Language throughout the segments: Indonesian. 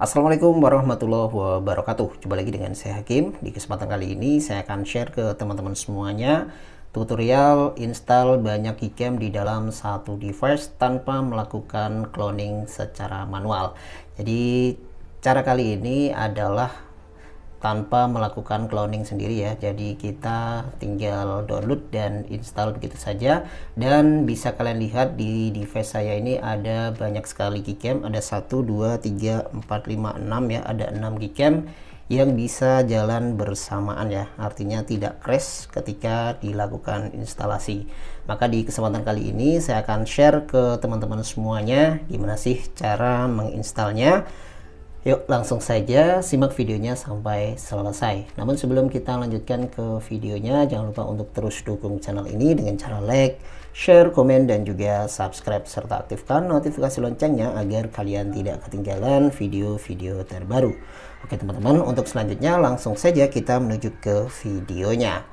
Assalamualaikum warahmatullahi wabarakatuh. Coba lagi dengan saya Hakim. Di kesempatan kali ini saya akan share ke teman-teman semuanya tutorial install banyak gcam di dalam satu device tanpa melakukan cloning secara manual. Jadi cara kali ini adalah tanpa melakukan cloning sendiri ya jadi kita tinggal download dan install begitu saja dan bisa kalian lihat di device saya ini ada banyak sekali gcam ada 1 2 3 4 5 6 ya ada 6 gcam yang bisa jalan bersamaan ya artinya tidak crash ketika dilakukan instalasi maka di kesempatan kali ini saya akan share ke teman-teman semuanya gimana sih cara menginstalnya Yuk langsung saja simak videonya sampai selesai. Namun sebelum kita lanjutkan ke videonya, jangan lupa untuk terus dukung channel ini dengan cara like, share, komen, dan juga subscribe serta aktifkan notifikasi loncengnya agar kalian tidak ketinggalan video-video terbaru. Oke teman-teman, untuk selanjutnya langsung saja kita menuju ke videonya.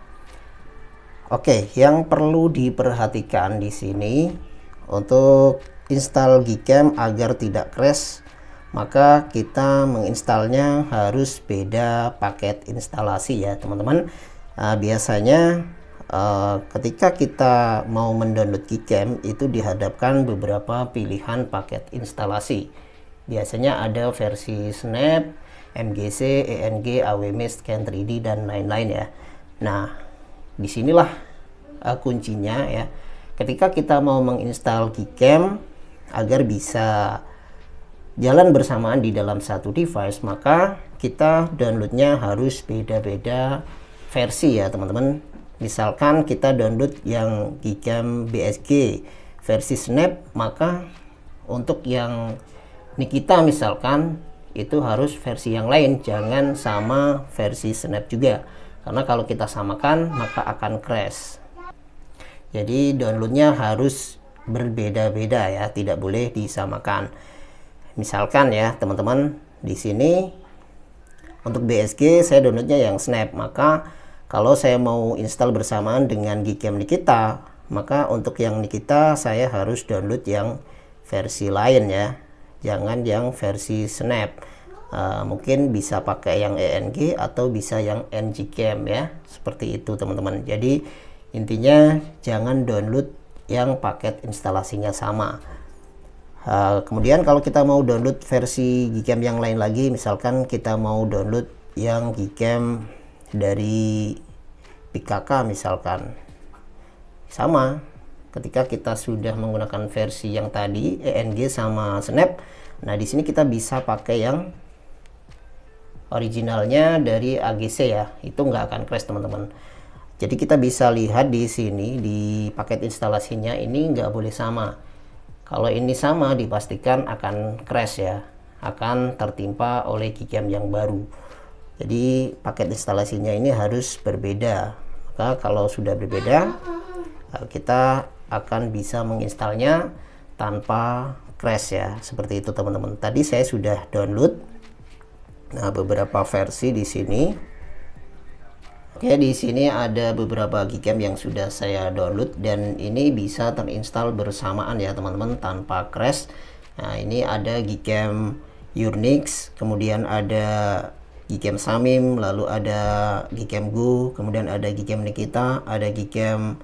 Oke, yang perlu diperhatikan di sini untuk install Gcam agar tidak crash maka kita menginstalnya harus beda paket instalasi ya teman-teman uh, biasanya uh, ketika kita mau mendownload Keycam itu dihadapkan beberapa pilihan paket instalasi biasanya ada versi snap MGC, ENG, AWM, Scan 3D dan lain-lain ya nah disinilah uh, kuncinya ya ketika kita mau menginstal Gcam agar bisa jalan bersamaan di dalam satu device maka kita downloadnya harus beda-beda versi ya teman-teman misalkan kita download yang GCam BSG versi Snap maka untuk yang Nikita misalkan itu harus versi yang lain jangan sama versi snap juga karena kalau kita samakan maka akan crash jadi downloadnya harus berbeda-beda ya tidak boleh disamakan misalkan ya teman-teman di sini untuk BSG saya downloadnya yang Snap maka kalau saya mau install bersamaan dengan Gcam Nikita maka untuk yang Nikita saya harus download yang versi lain ya jangan yang versi Snap uh, mungkin bisa pakai yang ENG atau bisa yang NGCam ya seperti itu teman-teman jadi intinya jangan download yang paket instalasinya sama Uh, kemudian kalau kita mau download versi Gcam yang lain lagi, misalkan kita mau download yang Gcam dari PKK misalkan. Sama, ketika kita sudah menggunakan versi yang tadi ENG sama Snap. Nah, di sini kita bisa pakai yang originalnya dari AGC ya. Itu nggak akan crash, teman-teman. Jadi kita bisa lihat di sini di paket instalasinya ini nggak boleh sama kalau ini sama dipastikan akan crash ya, akan tertimpa oleh Gcam yang baru. Jadi paket instalasinya ini harus berbeda. Maka kalau sudah berbeda, eh, kita akan bisa menginstalnya tanpa crash ya. Seperti itu teman-teman. Tadi saya sudah download nah beberapa versi di sini. Oke, di sini ada beberapa Gcam yang sudah saya download dan ini bisa terinstall bersamaan ya teman-teman tanpa crash. Nah, ini ada Gcam Unix, kemudian ada Gcam Samim, lalu ada Gcam Go, kemudian ada Gcam Nikita, ada Gcam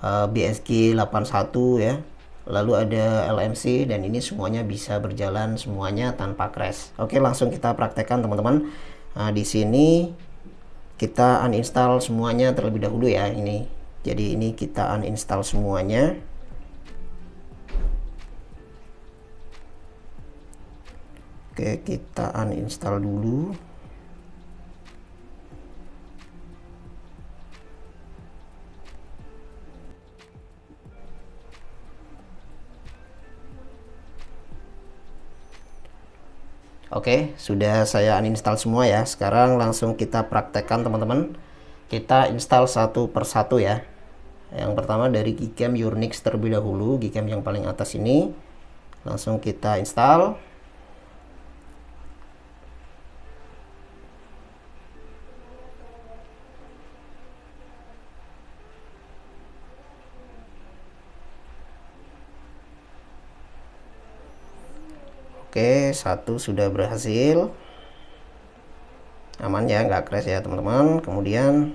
uh, BSG 81 ya. Lalu ada LMC dan ini semuanya bisa berjalan semuanya tanpa crash. Oke, langsung kita praktekkan teman-teman. Nah, di sini kita uninstall semuanya terlebih dahulu ya ini jadi ini kita uninstall semuanya oke kita uninstall dulu Oke, sudah saya uninstall semua ya. Sekarang langsung kita praktekkan teman-teman. Kita install satu per satu ya. Yang pertama dari Gcam Unix terlebih dahulu, Gcam yang paling atas ini. Langsung kita install. Oke, satu sudah berhasil. Aman ya, nggak crash ya teman-teman. Kemudian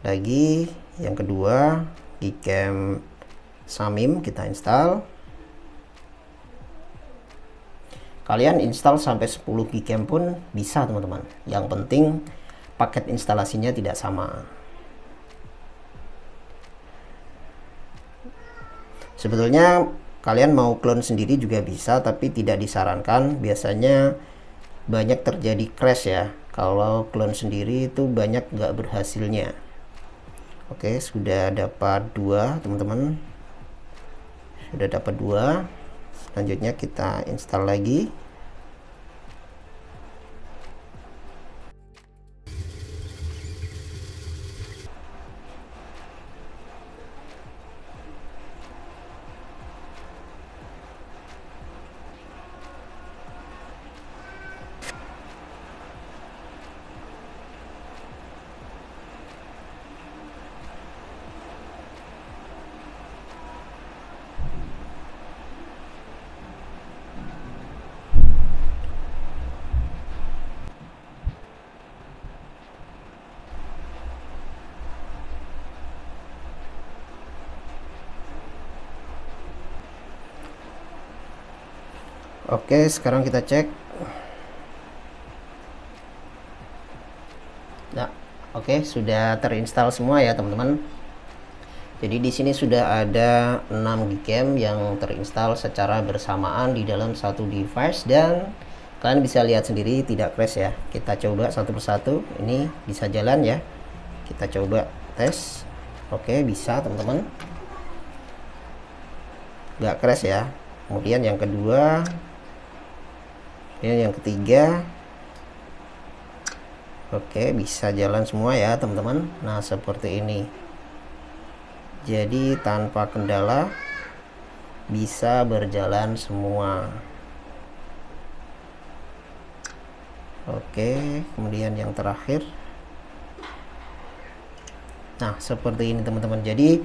lagi yang kedua, Gcam Samim kita install. Kalian install sampai 10 Gcam pun bisa teman-teman. Yang penting paket instalasinya tidak sama. Sebetulnya kalian mau clone sendiri juga bisa tapi tidak disarankan biasanya banyak terjadi crash ya kalau clone sendiri itu banyak nggak berhasilnya oke sudah dapat dua teman-teman sudah dapat dua selanjutnya kita install lagi Oke, sekarang kita cek. Nah, oke, sudah terinstall semua ya, teman-teman. Jadi di sini sudah ada 6 game yang terinstall secara bersamaan di dalam satu device dan kalian bisa lihat sendiri tidak crash ya. Kita coba satu persatu. Ini bisa jalan ya. Kita coba tes. Oke, bisa teman-teman. Gak crash ya. Kemudian yang kedua ini ya, yang ketiga, Oke, bisa jalan semua ya, teman-teman. Nah, seperti ini. Jadi, tanpa kendala bisa berjalan semua. Oke, kemudian yang terakhir. Nah, seperti ini, teman-teman. Jadi,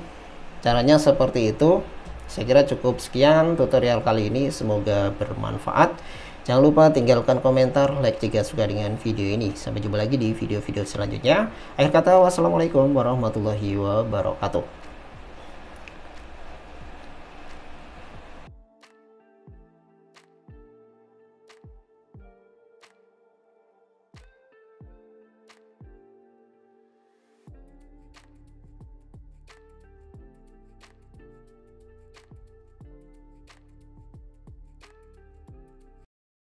caranya seperti itu. Saya kira cukup sekian tutorial kali ini. Semoga bermanfaat. Jangan lupa tinggalkan komentar, like jika suka dengan video ini. Sampai jumpa lagi di video-video selanjutnya. Akhir kata, wassalamualaikum warahmatullahi wabarakatuh.